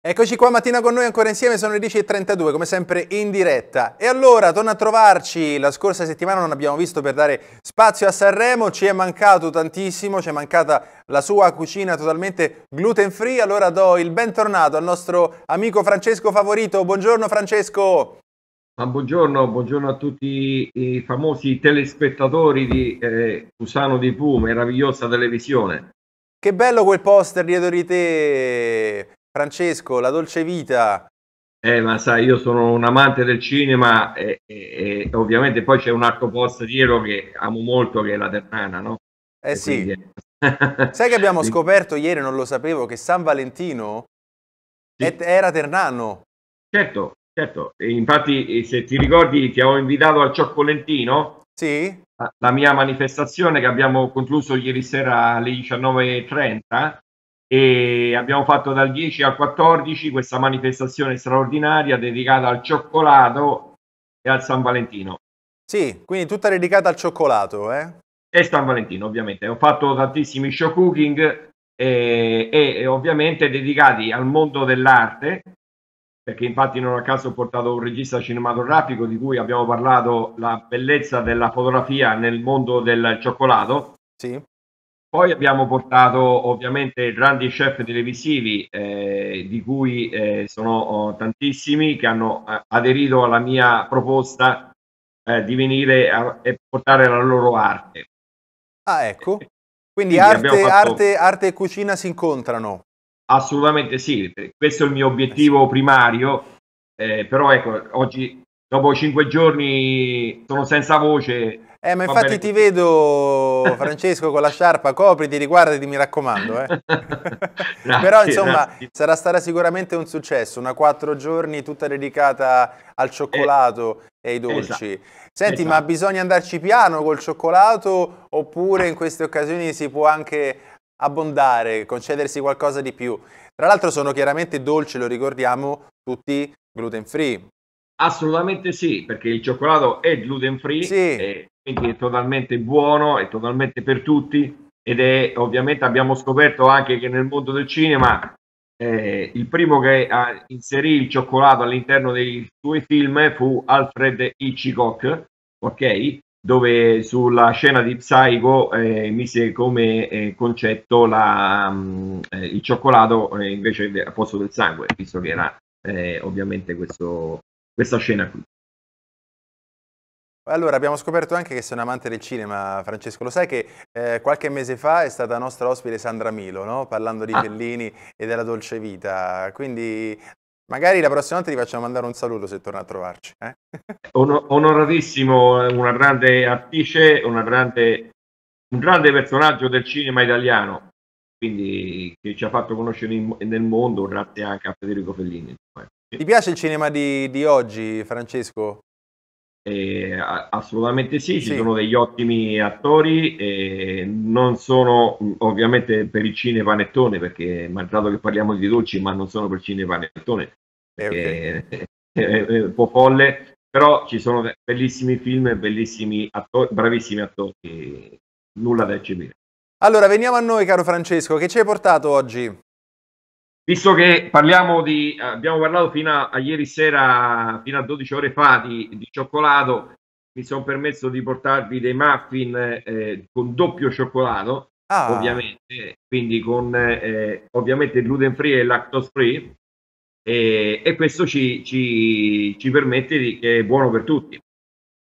Eccoci qua mattina con noi ancora insieme, sono le 10.32 come sempre in diretta. E allora torna a trovarci, la scorsa settimana non abbiamo visto per dare spazio a Sanremo, ci è mancato tantissimo, ci è mancata la sua cucina totalmente gluten free, allora do il bentornato al nostro amico Francesco Favorito, buongiorno Francesco! Ma buongiorno, buongiorno a tutti i famosi telespettatori di eh, Cusano di Pù, meravigliosa televisione. Che bello quel poster dietro di te, Francesco, la dolce vita. Eh, ma sai, io sono un amante del cinema e, e, e ovviamente poi c'è un altro posto dietro che amo molto, che è la Ternana, no? Eh e sì. Quindi... sai che abbiamo scoperto ieri, non lo sapevo, che San Valentino sì. è, era Ternano. Certo, certo. infatti, se ti ricordi, ti avevo invitato al Cioccolentino. Sì. La mia manifestazione che abbiamo concluso ieri sera alle 19.30 e abbiamo fatto dal 10 al 14 questa manifestazione straordinaria dedicata al cioccolato e al San Valentino. Sì, quindi tutta dedicata al cioccolato, eh? E San Valentino, ovviamente. Ho fatto tantissimi show cooking eh, e, e ovviamente dedicati al mondo dell'arte, perché infatti non a caso ho portato un regista cinematografico di cui abbiamo parlato la bellezza della fotografia nel mondo del cioccolato. Sì. Poi abbiamo portato ovviamente grandi chef televisivi, eh, di cui eh, sono oh, tantissimi, che hanno eh, aderito alla mia proposta eh, di venire a, e portare la loro arte. Ah, ecco. Eh, quindi, Quindi arte, fatto... arte, arte e cucina si incontrano. Assolutamente sì, questo è il mio obiettivo eh primario, eh, però ecco, oggi dopo cinque giorni sono senza voce. Eh, ma infatti ti vedo, Francesco, con la sciarpa, copriti, riguardati, mi raccomando. Eh. grazie, Però insomma grazie. sarà sicuramente un successo, una quattro giorni tutta dedicata al cioccolato eh, e ai dolci. Esatto, Senti, esatto. ma bisogna andarci piano col cioccolato oppure in queste occasioni si può anche abbondare, concedersi qualcosa di più? Tra l'altro sono chiaramente dolci, lo ricordiamo, tutti gluten free, Assolutamente sì, perché il cioccolato è gluten free, sì. quindi è totalmente buono, è totalmente per tutti ed è ovviamente abbiamo scoperto anche che nel mondo del cinema eh, il primo che inserì il cioccolato all'interno dei suoi film fu Alfred Hitchcock, ok? Dove sulla scena di Psycho eh, mise come eh, concetto la, mh, mm, eh, il cioccolato eh, invece a posto del sangue, visto che era eh, ovviamente questo questa scena qui. Allora, abbiamo scoperto anche che sei un amante del cinema, Francesco. Lo sai che eh, qualche mese fa è stata nostra ospite Sandra Milo, no? parlando di ah. Fellini e della dolce vita. Quindi magari la prossima volta ti facciamo mandare un saluto se torna a trovarci. Eh? Ono onoratissimo, eh, una grande attrice, una grande, un grande personaggio del cinema italiano, quindi che ci ha fatto conoscere in, nel mondo grazie anche a Federico Fellini. Ti piace il cinema di, di oggi, Francesco? Eh, assolutamente sì, ci sì. sono degli ottimi attori, eh, non sono ovviamente per il cinema panettone, perché malgrado che parliamo di dolci, ma non sono per il cinema panettone, eh, okay. è un po' folle, però ci sono bellissimi film, bellissimi attori, bravissimi attori, nulla da eccepire. Allora, veniamo a noi, caro Francesco, che ci hai portato oggi? Visto che parliamo di, eh, abbiamo parlato fino a, a ieri sera, fino a 12 ore fa di, di cioccolato, mi sono permesso di portarvi dei muffin eh, con doppio cioccolato, ah. ovviamente, quindi con eh, ovviamente gluten free e lactose free, e, e questo ci, ci, ci permette di, che è buono per tutti.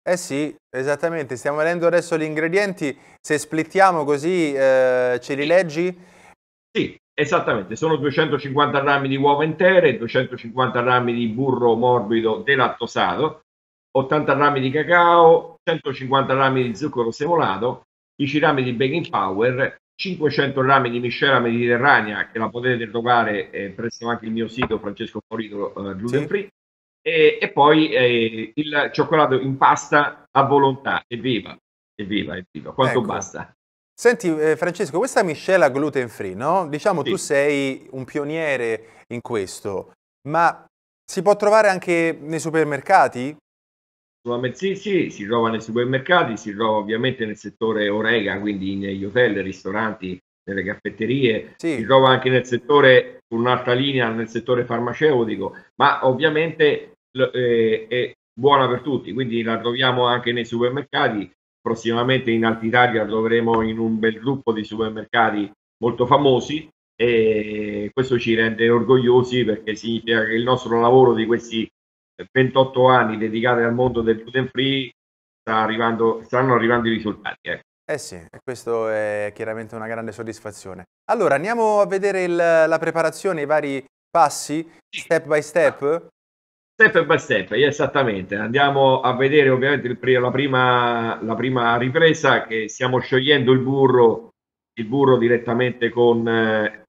Eh sì, esattamente, stiamo vedendo adesso gli ingredienti, se splittiamo così eh, ce li leggi? Sì, Esattamente, sono 250 grammi di uova intere, 250 grammi di burro morbido delattosato, 80 grammi di cacao, 150 grammi di zucchero semolato, 10 grammi di baking power, 500 grammi di miscela mediterranea che la potete trovare eh, presso anche il mio sito Francesco Forito eh, Gluten sì. e, e poi eh, il cioccolato in pasta a volontà, evviva, evviva, evviva, quanto ecco. basta. Senti eh, Francesco, questa miscela gluten free, no? Diciamo sì. tu sei un pioniere in questo, ma si può trovare anche nei supermercati? Sì, sì, si trova nei supermercati, si trova ovviamente nel settore Orega, quindi negli hotel, ristoranti, nelle caffetterie, sì. si trova anche nel settore, un'altra linea, nel settore farmaceutico, ma ovviamente eh, è buona per tutti, quindi la troviamo anche nei supermercati prossimamente in Alta Italia troveremo in un bel gruppo di supermercati molto famosi e questo ci rende orgogliosi perché significa che il nostro lavoro di questi 28 anni dedicati al mondo del gluten free sta arrivando, stanno arrivando i risultati. Ecco. Eh sì, questo è chiaramente una grande soddisfazione. Allora, andiamo a vedere il, la preparazione, i vari passi, step by step. Step by step, esattamente. Andiamo a vedere ovviamente il, la, prima, la, prima, ripresa che stiamo sciogliendo il burro, il burro direttamente con, eh,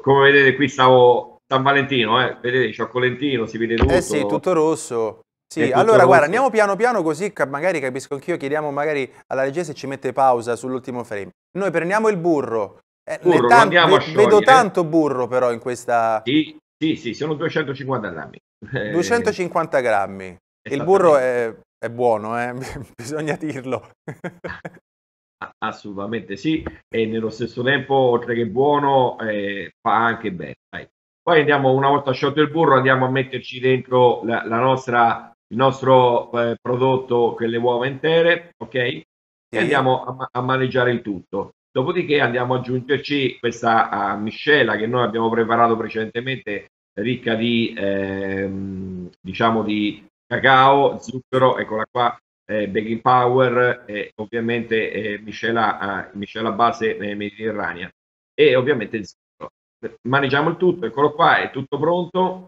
come vedete qui stavo San Valentino, eh, vedete cioccolentino, si vede tutto. Eh sì, tutto rosso. Sì, allora rosso. guarda, andiamo piano piano così magari capisco anch'io, chiediamo magari alla regia se ci mette pausa sull'ultimo frame. Noi prendiamo il burro. Eh, burro tanto, vedo tanto burro però in questa... Sì sì, sì, sono 250 grammi. 250 eh, grammi. Il burro è, è buono, eh? bisogna dirlo. Ah, assolutamente sì, e nello stesso tempo, oltre che buono, eh, fa anche bene. Vai. Poi andiamo, una volta sciolto il burro, andiamo a metterci dentro la, la nostra, il nostro eh, prodotto, che le uova intere, ok? E sì. andiamo a, a, maneggiare il tutto. Dopodiché andiamo ad aggiungerci questa uh, miscela che noi abbiamo preparato precedentemente ricca di, ehm, diciamo, di cacao, zucchero, eccola qua, eh, baking power e eh, ovviamente eh, miscela, eh, miscela base eh, mediterranea e ovviamente il zucchero. Maneggiamo il tutto, eccolo qua, è tutto pronto.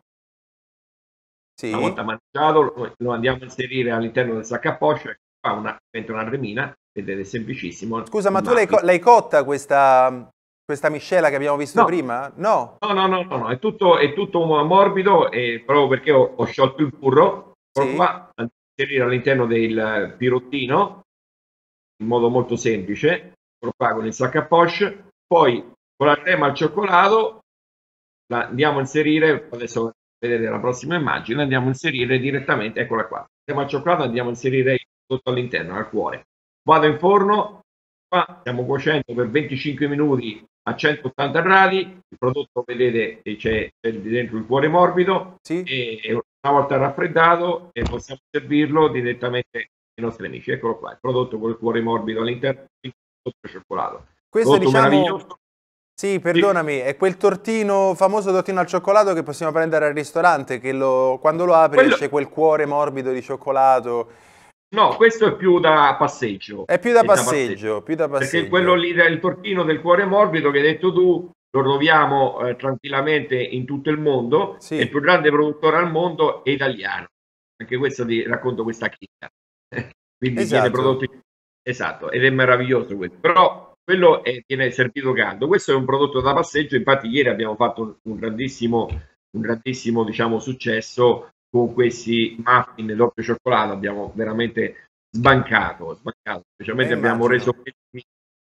Sì. Una volta mangiato lo andiamo a inserire all'interno del sacco a poscia, ecco fa una, una remina ed è semplicissimo. Scusa, ma, tu l'hai, l'hai cotta questa, questa miscela che abbiamo visto no. prima? No. No, no, no, no, no. È, tutto, è tutto morbido, e proprio perché ho, ho, sciolto il burro, sì. qua, inserire all'interno del pirottino, in modo molto semplice, qua con il sacco a poche, poi con la crema al cioccolato la andiamo a inserire, adesso vedete la prossima immagine, andiamo a inserire direttamente, eccola qua, crema al cioccolato andiamo a inserire tutto all'interno, al cuore. Vado in forno, qua stiamo cuocendo per 25 minuti a 180 gradi, il prodotto vedete c'è, c'è dentro il cuore morbido sì. e, e una volta raffreddato e possiamo servirlo direttamente ai nostri amici. Eccolo qua, il prodotto con il cuore morbido all'interno del cioccolato. Questo diciamo... Sì, perdonami, sì. è quel tortino, famoso tortino al cioccolato che possiamo prendere al ristorante, che lo, quando lo apri Quello... esce quel cuore morbido di cioccolato No, questo è più da passeggio. È più da, passeggio, da passeggio. più da passeggio. Perché quello lì del tortino del cuore morbido che hai detto tu, lo troviamo eh, tranquillamente in tutto il mondo. Sì. Il più grande produttore al mondo è italiano. Anche questo ti racconto questa chicca. Quindi esatto. prodotti... Esatto, ed è meraviglioso questo. Però quello è, viene servito caldo. Questo è un prodotto da passeggio, infatti ieri abbiamo fatto un, un grandissimo, un grandissimo diciamo, successo con questi muffin doppio cioccolato abbiamo veramente sbancato, sbancato. specialmente eh, abbiamo reso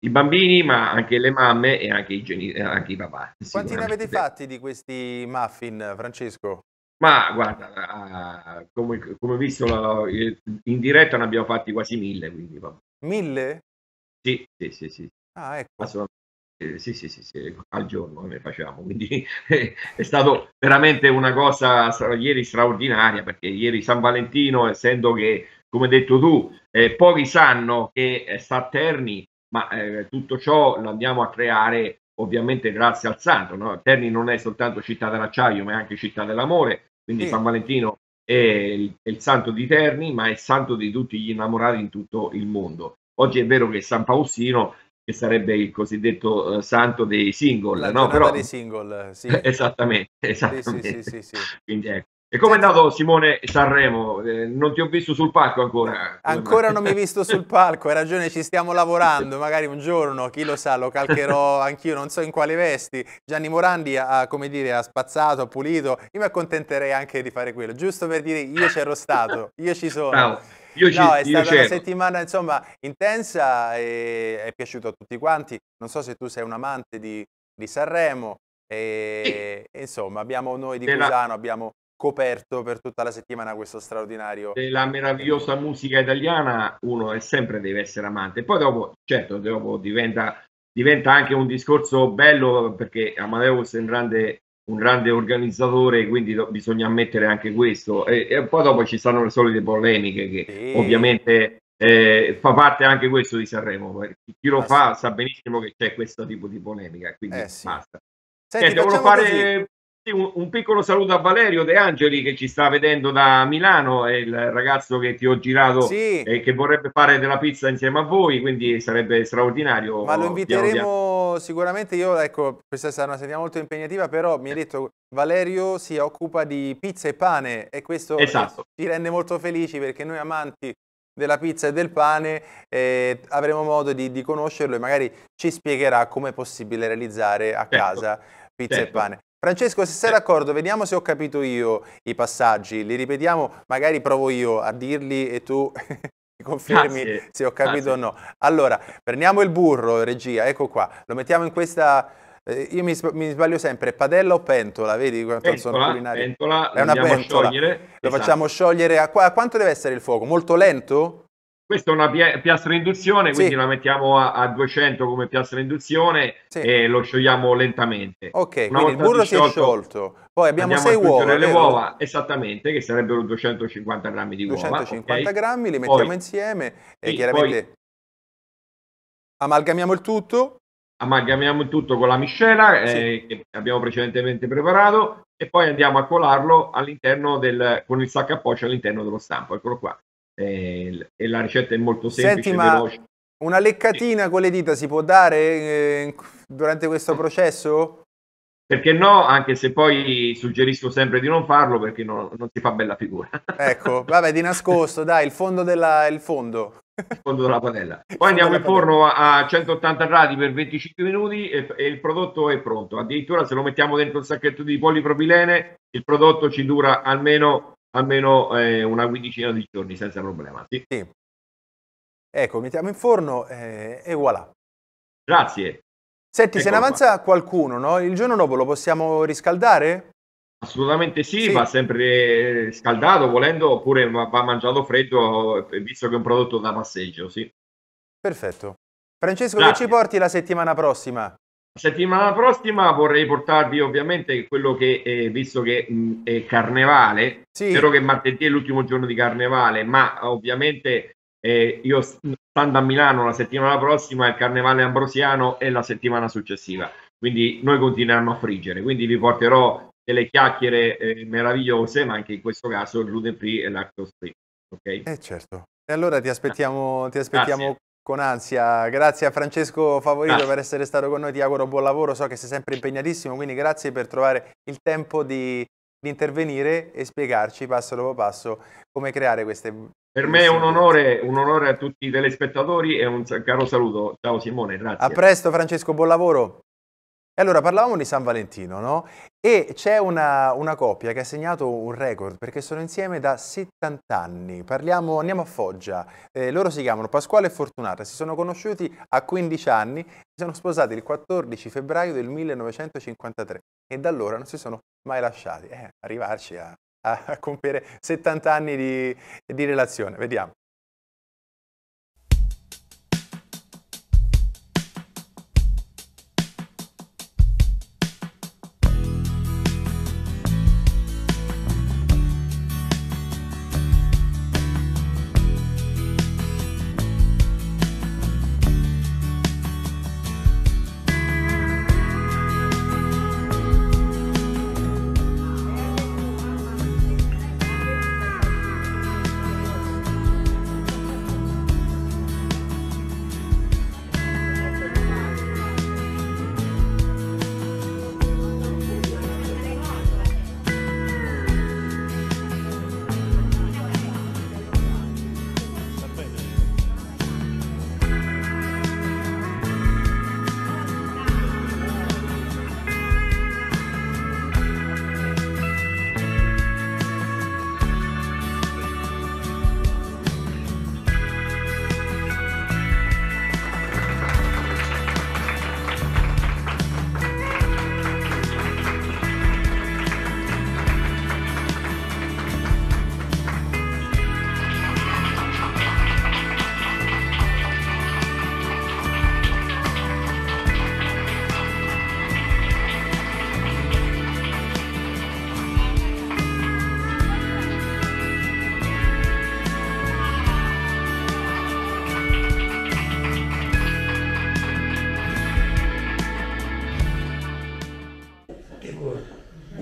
i bambini ma anche le mamme e anche i, geni- eh, anche i papà. Quanti ne avete fatti di questi muffin Francesco? Ma guarda, ah, come, come visto in diretta ne abbiamo fatti quasi mille. Quindi, mille? Sì, sì, sì. sì. Ah, ecco sì, sì, sì, sì, al giorno ne facciamo, quindi eh, è stato veramente una cosa ieri straordinaria perché ieri San Valentino, essendo che, come hai detto tu, eh, pochi sanno che eh, sta a Terni, ma eh, tutto ciò lo andiamo a creare ovviamente grazie al santo. No? Terni non è soltanto città dell'acciaio, ma è anche città dell'amore, quindi sì. San Valentino è il, è il santo di Terni, ma è il santo di tutti gli innamorati in tutto il mondo. Oggi è vero che San Pausino che sarebbe il cosiddetto uh, santo dei single, no? Però... dei single, eh, sì. esattamente, esattamente. Sì, sì, Quindi, ecco. E come è andato Simone Sanremo? Eh, non ti ho visto sul palco ancora. Ancora non mi hai visto sul palco, hai ragione, ci stiamo lavorando, magari un giorno, chi lo sa, lo calcherò anch'io, non so in quale vesti. Gianni Morandi ha, come dire, ha spazzato, ha pulito, io mi accontenterei anche di fare quello, giusto per dire io c'ero stato, io ci sono. Ciao. Io ci, no, è stata una settimana insomma intensa e è piaciuto a tutti quanti. Non so se tu sei un amante di, di Sanremo. E, sì. Insomma, abbiamo noi di Della... Cusano, abbiamo coperto per tutta la settimana questo straordinario. La meravigliosa musica italiana uno è sempre deve essere amante. Poi dopo, certo, dopo diventa, diventa anche un discorso bello perché Amadeus è un grande un grande organizzatore, quindi do, bisogna ammettere anche questo. E, e, poi dopo ci stanno le solite polemiche che sì. ovviamente eh, fa parte anche questo di Sanremo. Chi lo fa sa benissimo che c'è questo tipo di polemica, quindi eh sì. basta. Senti, Senti, volevo fare un, un, piccolo saluto a Valerio De Angeli che ci sta vedendo da Milano, è il ragazzo che ti ho girato sì. e che vorrebbe fare della pizza insieme a voi, quindi sarebbe straordinario. Ma lo inviteremo piano piano. sicuramente, io ecco, questa sarà una settimana molto impegnativa, però mi ha detto Valerio si occupa di pizza e pane e questo esatto. ci rende molto felici perché noi amanti della pizza e del pane eh, avremo modo di, di, conoscerlo e magari ci spiegherà come è possibile realizzare a certo. casa pizza certo. e pane. Francesco, se sei d'accordo, vediamo se ho capito io i passaggi, li ripetiamo, magari provo io a dirli e tu confermi ah, se ho ah, capito ah, o no. Allora, prendiamo il burro, regia, ecco qua, lo mettiamo in questa... Eh, io mi, mi, sbaglio sempre, padella o pentola, vedi quanto pentola, sono culinari? Pentola, è una pentola. Lo esatto. facciamo sciogliere a, a quanto deve essere il fuoco? Molto lento? Questa è una piastra induzione, quindi sì. la mettiamo a, a, 200 come piastra induzione sì. e lo sciogliamo lentamente. Ok, una quindi il burro si è sciolto. Poi abbiamo 6 uova. Le uova, esattamente, che sarebbero 250 grammi di 250 uova. 250 okay. grammi, li mettiamo poi, insieme e sì, chiaramente poi, amalgamiamo il tutto. Amalgamiamo il tutto con la miscela eh, che abbiamo precedentemente preparato e poi andiamo a colarlo all'interno del, con il sacco a all'interno dello stampo. Eccolo qua eh, e la ricetta è molto semplice. Senti, ma una leccatina con le dita si può dare eh, durante questo processo? Perché no, anche se poi suggerisco sempre di non farlo perché no, non si fa bella figura. ecco, vabbè, di nascosto, dai, il fondo della... Il fondo. Il fondo della padella. Poi andiamo in forno a 180 gradi per 25 minuti e, e, il prodotto è pronto. Addirittura se lo mettiamo dentro il sacchetto di polipropilene, il prodotto ci dura almeno almeno eh, una quindicina di giorni senza problema. Sì. sì. Ecco, mettiamo in forno eh, e voilà. Grazie. Senti, ecco se ne avanza qua. qualcuno, no? il giorno dopo lo possiamo riscaldare? Assolutamente sì, sì, va sempre scaldato, volendo, oppure va, va mangiato freddo, eh, visto che è un prodotto da passeggio, sì. Perfetto. Francesco, Grazie. che ci porti la settimana prossima? settimana prossima vorrei portarvi ovviamente quello che, eh, visto che mh, è carnevale, sì. spero che martedì è l'ultimo giorno di carnevale, ma eh, ovviamente eh, io stando a Milano la settimana prossima il carnevale ambrosiano e la settimana successiva, quindi noi continueremo a friggere, quindi vi porterò delle chiacchiere eh, meravigliose, ma anche in questo caso il gluten free e lactose free. Ok? Eh certo. E allora ti aspettiamo, ti aspettiamo con ansia. Grazie a Francesco Favorito ah. per essere stato con noi, ti auguro buon lavoro, so che sei sempre impegnatissimo, quindi grazie per trovare il tempo di, di intervenire e spiegarci passo dopo passo come creare queste... Per me è un onore, un onore a tutti i telespettatori e un caro saluto. Ciao Simone, grazie. A presto Francesco, buon lavoro allora parlavamo di San Valentino, no? E c'è una, una, coppia che ha segnato un record perché sono insieme da 70 anni. Parliamo, andiamo a Foggia. Eh, loro si chiamano Pasquale e Fortunata, si sono conosciuti a 15 anni, si sono sposati il 14 febbraio del 1953 e da allora non si sono mai lasciati. Eh, arrivarci a, a compiere 70 anni di, di relazione. Vediamo.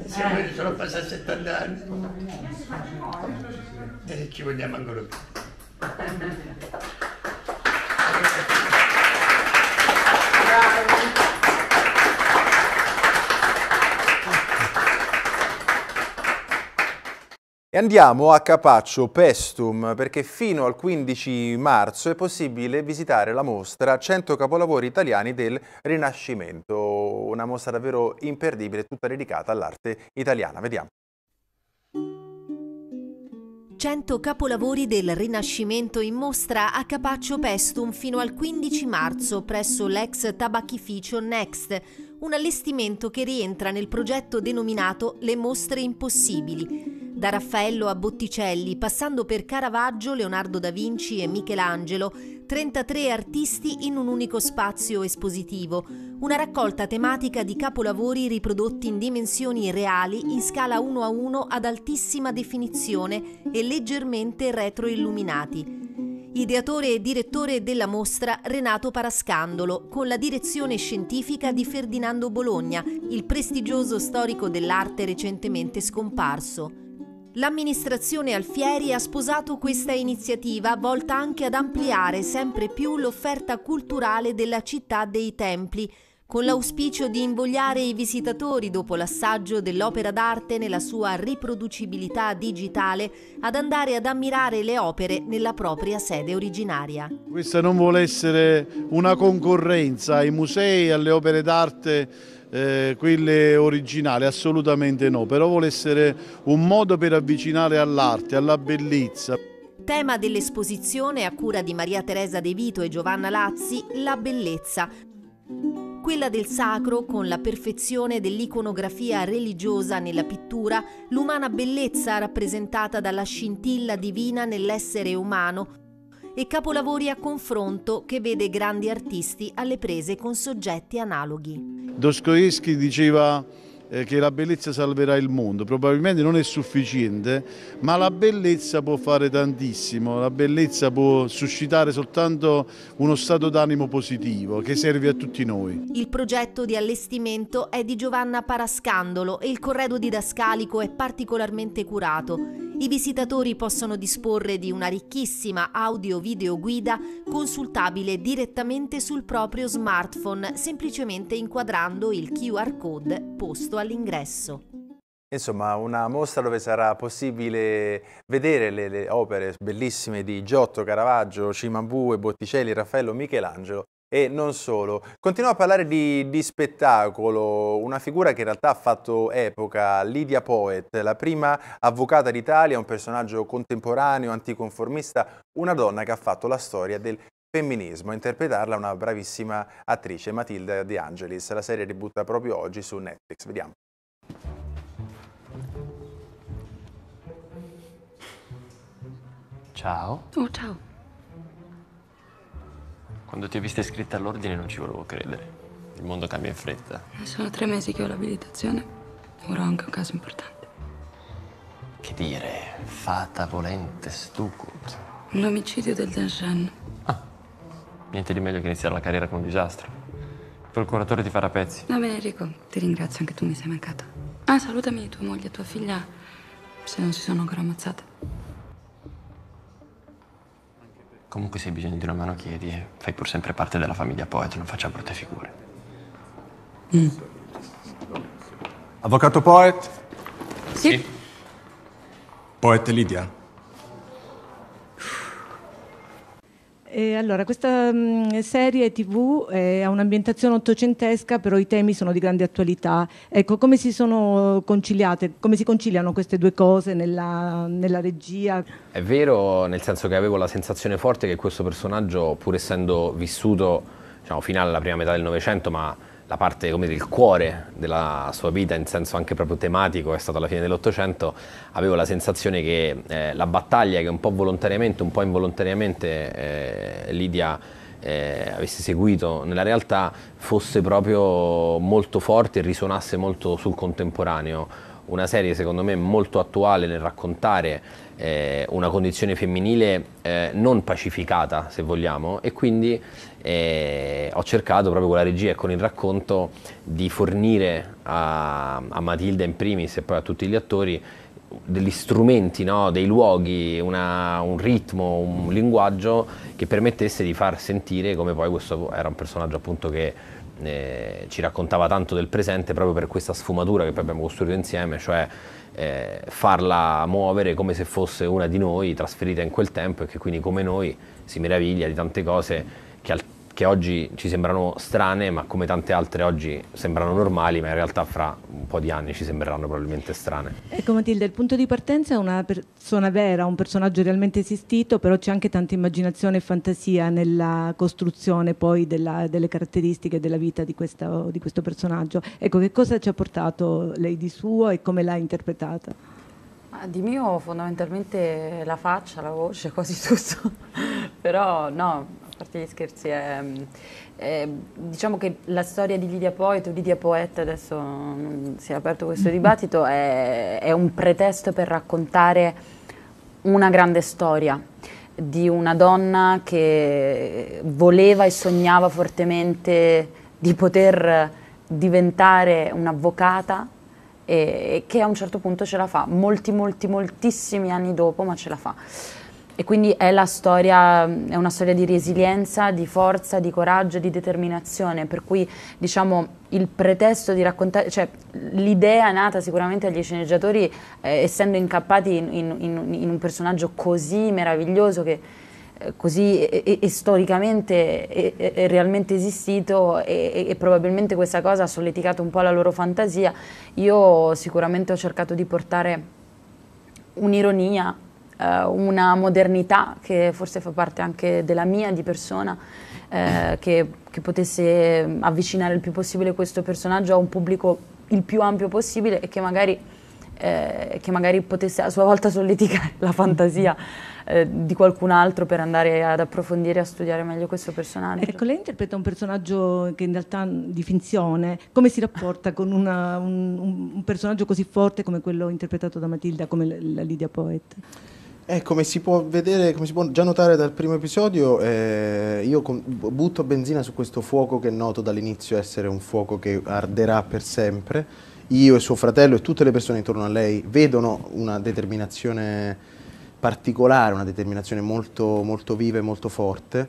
Siamo, eh. Sono passati 70 anni e eh, ci vogliamo ancora più. andiamo a Capaccio Pestum perché fino al 15 marzo è possibile visitare la mostra 100 capolavori italiani del Rinascimento, una mostra davvero imperdibile tutta dedicata all'arte italiana. Vediamo. 100 capolavori del Rinascimento in mostra a Capaccio Pestum fino al 15 marzo presso l'ex tabacchificio Next, un allestimento che rientra nel progetto denominato Le Mostre Impossibili da Raffaello a Botticelli, passando per Caravaggio, Leonardo da Vinci e Michelangelo, 33 artisti in un unico spazio espositivo, una raccolta tematica di capolavori riprodotti in dimensioni reali in scala 1 a 1 ad altissima definizione e leggermente retroilluminati ideatore e direttore della mostra Renato Parascandolo, con la direzione scientifica di Ferdinando Bologna, il prestigioso storico dell'arte recentemente scomparso. L'amministrazione Alfieri ha sposato questa iniziativa volta anche ad ampliare sempre più l'offerta culturale della città dei templi, con l'auspicio di invogliare i visitatori dopo l'assaggio dell'opera d'arte nella sua riproducibilità digitale ad andare ad ammirare le opere nella propria sede originaria. Questa non vuole essere una concorrenza ai musei, alle opere d'arte eh, quelle originali, assolutamente no, però vuole essere un modo per avvicinare all'arte, alla bellezza. Tema dell'esposizione a cura di Maria Teresa De Vito e Giovanna Lazzi, la bellezza. Quella del sacro con la perfezione dell'iconografia religiosa nella pittura, l'umana bellezza rappresentata dalla scintilla divina nell'essere umano, e capolavori a confronto che vede grandi artisti alle prese con soggetti analoghi. Dostoevsky diceva eh, che la bellezza salverà il mondo, probabilmente non è sufficiente, ma la bellezza può fare tantissimo, la bellezza può suscitare soltanto uno stato d'animo positivo che serve a tutti noi. Il progetto di allestimento è di Giovanna Parascandolo e il corredo didascalico è particolarmente curato. I visitatori possono disporre di una ricchissima audio-video guida consultabile direttamente sul proprio smartphone semplicemente inquadrando il QR code posto posto all'ingresso. Insomma, una mostra dove sarà possibile vedere le, le opere bellissime di Giotto, Caravaggio, Cimabue, Botticelli, Raffaello, Michelangelo e non solo. Continuo a parlare di, di, spettacolo, una figura che in realtà ha fatto epoca, Lydia Poet, la prima avvocata d'Italia, un personaggio contemporaneo, anticonformista, una donna che ha fatto la storia del femminismo, a interpretarla una bravissima attrice, Matilda De Angelis. La serie debutta proprio oggi su Netflix. Vediamo. Ciao. Oh, ciao. Quando ti ho vista iscritta all'ordine non ci volevo credere. Il mondo cambia in fretta. Eh, sono tre mesi che ho l'abilitazione. Ora ho anche un caso importante. Che dire, fata volente stucut. Un omicidio del Danshan. Niente di meglio che iniziare la carriera con un disastro. Il procuratore ti farà pezzi. Va bene, Enrico, ti ringrazio, anche tu mi sei mancato. Ah, salutami tua moglie e tua figlia, se non si sono ancora ammazzate. Comunque se hai bisogno di una mano chiedi eh. fai pur sempre parte della famiglia Poet, non faccia brutte figure. Mm. Avvocato Poet? Sì. sì. Poet Lidia? Eh, allora, questa mh, mm, serie TV eh, ha un'ambientazione ottocentesca, però i temi sono di grande attualità. Ecco, come si sono conciliate, come si conciliano queste due cose nella, nella regia? È vero, nel senso che avevo la sensazione forte che questo personaggio, pur essendo vissuto diciamo, fino alla prima metà del Novecento, ma la parte, come dire, il cuore della sua vita in senso anche proprio tematico è stato alla fine dell'Ottocento, avevo la sensazione che eh, la battaglia che un po' volontariamente, un po' involontariamente eh, Lidia eh, avesse seguito nella realtà fosse proprio molto forte e risuonasse molto sul contemporaneo una serie secondo me molto attuale nel raccontare eh, una condizione femminile eh, non pacificata, se vogliamo, e quindi eh, ho cercato proprio con la regia e con il racconto di fornire a, a Matilda in primis e poi a tutti gli attori degli strumenti, no? dei luoghi, una, un ritmo, un linguaggio che permettesse di far sentire come poi questo era un personaggio appunto che eh, ci raccontava tanto del presente proprio per questa sfumatura che poi abbiamo costruito insieme, cioè eh, farla muovere come se fosse una di noi trasferita in quel tempo e che quindi come noi si meraviglia di tante cose che al che oggi ci sembrano strane, ma come tante altre oggi sembrano normali, ma in realtà fra un po' di anni ci sembreranno probabilmente strane. Ecco Matilde, il punto di partenza è una persona vera, un personaggio realmente esistito, però c'è anche tanta immaginazione e fantasia nella costruzione poi della, delle caratteristiche della vita di, questa, di questo personaggio. Ecco, che cosa ci ha portato lei di suo e come l'ha interpretata? Di mio fondamentalmente la faccia, la voce, quasi tutto, però no, parte gli scherzi, è, è, diciamo che la storia di Lidia Poet o Lidia Poet, adesso si è aperto questo mm. dibattito, è, è un pretesto per raccontare una grande storia di una donna che voleva e sognava fortemente di poter diventare un'avvocata e che a un certo punto ce la fa, molti, molti, moltissimi anni dopo, ma ce la fa. E quindi è, storia, è una storia di resilienza, di forza, di coraggio, di determinazione, per cui diciamo il pretesto di raccontare, cioè l'idea nata sicuramente agli sceneggiatori, eh, essendo incappati in, in, in, in, un personaggio così meraviglioso che eh, così e, e storicamente è, è, realmente esistito e, e, probabilmente questa cosa ha solleticato un po' la loro fantasia, io sicuramente ho cercato di portare un'ironia eh, una modernità che forse fa parte anche della mia di persona, eh, che, che potesse mm, avvicinare il più possibile questo personaggio a un pubblico il più ampio possibile e che magari... Eh, che magari potesse a sua volta solleticare la fantasia eh, di qualcun altro per andare ad approfondire e a studiare meglio questo personaggio. Ecco, lei interpreta un personaggio che in realtà mm, di finzione, come si rapporta con una, un, un, personaggio così forte come quello interpretato da Matilda, come la, Lidia Poet? Eh, come si può vedere, come si può già notare dal primo episodio, eh, io butto benzina su questo fuoco che noto dall'inizio essere un fuoco che arderà per sempre. Io e suo fratello e tutte le persone intorno a lei vedono una determinazione particolare, una determinazione molto, molto viva e molto forte.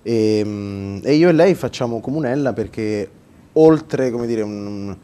E, ehm, e, io e lei facciamo comunella perché oltre, come dire, un, un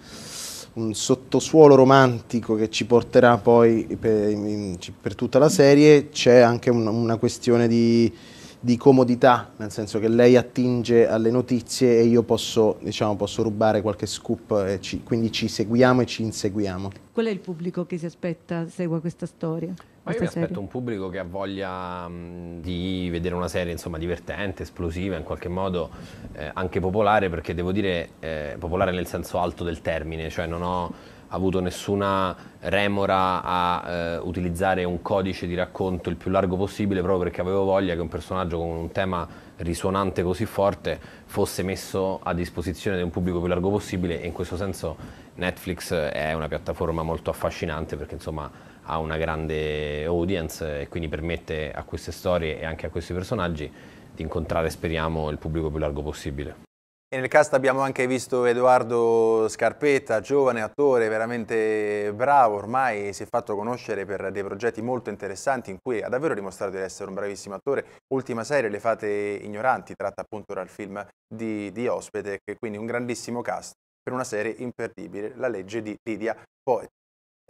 un sottosuolo romantico che ci porterà poi per, in, per tutta la serie, c'è anche un, una questione di, di, comodità, nel senso che lei attinge alle notizie e io posso, diciamo, posso rubare qualche scoop, ci, quindi ci seguiamo e ci inseguiamo. Qual è il pubblico che si aspetta segua questa storia? Ma io mi aspetto serie. un pubblico che ha voglia mh, mm, di vedere una serie insomma, divertente, esplosiva, in qualche modo eh, anche popolare, perché devo dire eh, popolare nel senso alto del termine, cioè non ho avuto nessuna remora a eh, utilizzare un codice di racconto il più largo possibile proprio perché avevo voglia che un personaggio con un tema risuonante così forte fosse messo a disposizione di un pubblico più largo possibile e in questo senso Netflix è una piattaforma molto affascinante perché insomma ha una grande audience e quindi permette a queste storie e anche a questi personaggi di incontrare, speriamo, il pubblico più largo possibile. E nel cast abbiamo anche visto Edoardo Scarpetta, giovane attore, veramente bravo, ormai si è fatto conoscere per dei progetti molto interessanti in cui ha davvero dimostrato di essere un bravissimo attore. Ultima serie, Le Fate Ignoranti, tratta appunto dal film di, di Ospite, quindi un grandissimo cast per una serie imperdibile, La legge di Lidia Poet.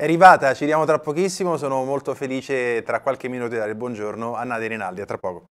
È arrivata, ci vediamo tra pochissimo, sono molto felice tra qualche minuto di dare il buongiorno a Nadia Rinaldi, a tra poco.